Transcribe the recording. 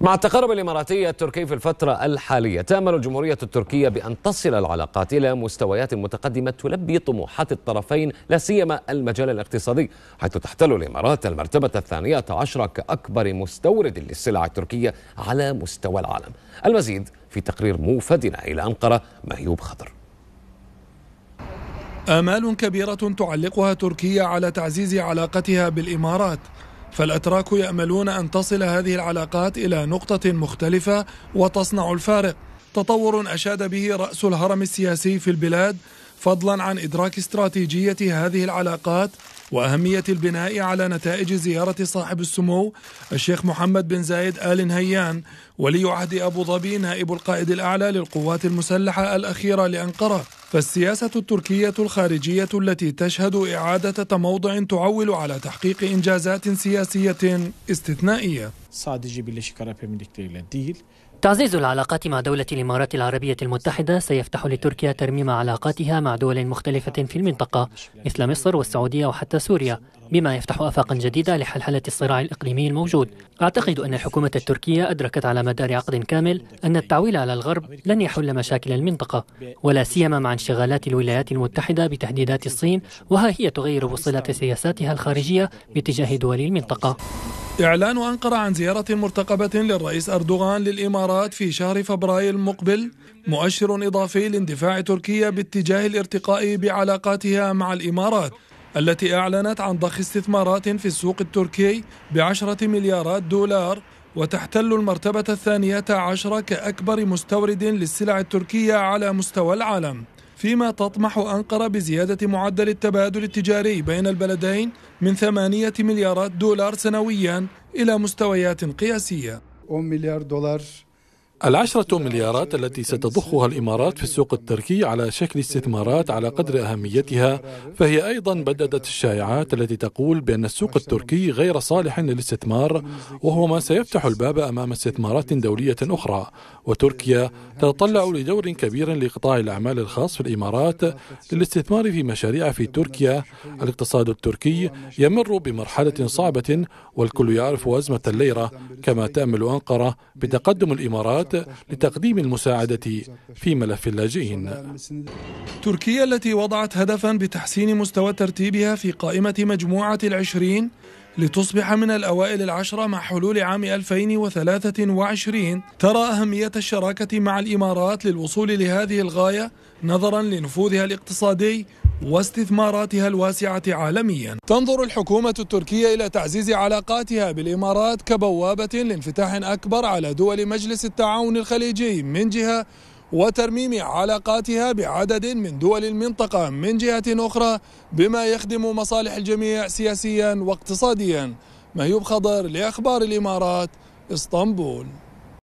مع التقارب الإماراتي التركي في الفترة الحالية تأمل الجمهورية التركية بأن تصل العلاقات إلى مستويات متقدمة تلبي طموحات الطرفين لا سيما المجال الاقتصادي حيث تحتل الإمارات المرتبة الثانية عشرة كأكبر مستورد للسلع التركية على مستوى العالم المزيد في تقرير موفدنا إلى أنقرة مهيوب خضر آمال كبيرة تعلقها تركيا على تعزيز علاقتها بالإمارات فالأتراك يأملون أن تصل هذه العلاقات إلى نقطة مختلفة وتصنع الفارق تطور أشاد به رأس الهرم السياسي في البلاد فضلا عن إدراك استراتيجية هذه العلاقات وأهمية البناء على نتائج زيارة صاحب السمو الشيخ محمد بن زايد آل نهيان ولي عهد أبو ظبي نائب القائد الأعلى للقوات المسلحة الأخيرة لأنقرة فالسياسة التركية الخارجية التي تشهد إعادة تموضع تعول على تحقيق إنجازات سياسية استثنائية تعزيز العلاقات مع دولة الإمارات العربية المتحدة سيفتح لتركيا ترميم علاقاتها مع دول مختلفة في المنطقة مثل مصر والسعودية وحتى سوريا بما يفتح آفاقا جديدة لحلحلة الصراع الإقليمي الموجود أعتقد أن الحكومة التركية أدركت على مدار عقد كامل أن التعويل على الغرب لن يحل مشاكل المنطقة ولا سيما مع انشغالات الولايات المتحدة بتهديدات الصين وها هي تغير بصلة سياساتها الخارجية باتجاه دول المنطقة إعلان أنقرة عن زيارة مرتقبة للرئيس أردوغان للإمارات في شهر فبراير المقبل مؤشر إضافي لاندفاع تركيا باتجاه الارتقاء بعلاقاتها مع الإمارات التي أعلنت عن ضخ استثمارات في السوق التركي بعشرة مليارات دولار وتحتل المرتبة الثانية عشرة كأكبر مستورد للسلع التركية على مستوى العالم فيما تطمح أنقرة بزيادة معدل التبادل التجاري بين البلدين من ثمانية مليارات دولار سنويا إلى مستويات قياسية 10 مليار دولار العشرة مليارات التي ستضخها الإمارات في السوق التركي على شكل استثمارات على قدر أهميتها فهي أيضا بددت الشائعات التي تقول بأن السوق التركي غير صالح للاستثمار وهو ما سيفتح الباب أمام استثمارات دولية أخرى وتركيا تتطلع لدور كبير لقطاع الأعمال الخاص في الإمارات للاستثمار في مشاريع في تركيا الاقتصاد التركي يمر بمرحلة صعبة والكل يعرف أزمة الليرة كما تأمل أنقرة بتقدم الإمارات لتقديم المساعدة في ملف اللاجئين تركيا التي وضعت هدفا بتحسين مستوى ترتيبها في قائمة مجموعة العشرين لتصبح من الأوائل العشرة مع حلول عام 2023 ترى أهمية الشراكة مع الإمارات للوصول لهذه الغاية نظرا لنفوذها الاقتصادي واستثماراتها الواسعة عالميا تنظر الحكومة التركية إلى تعزيز علاقاتها بالإمارات كبوابة لانفتاح أكبر على دول مجلس التعاون الخليجي من جهة وترميم علاقاتها بعدد من دول المنطقة من جهة أخرى بما يخدم مصالح الجميع سياسيا واقتصاديا مهيوب خضر لأخبار الإمارات اسطنبول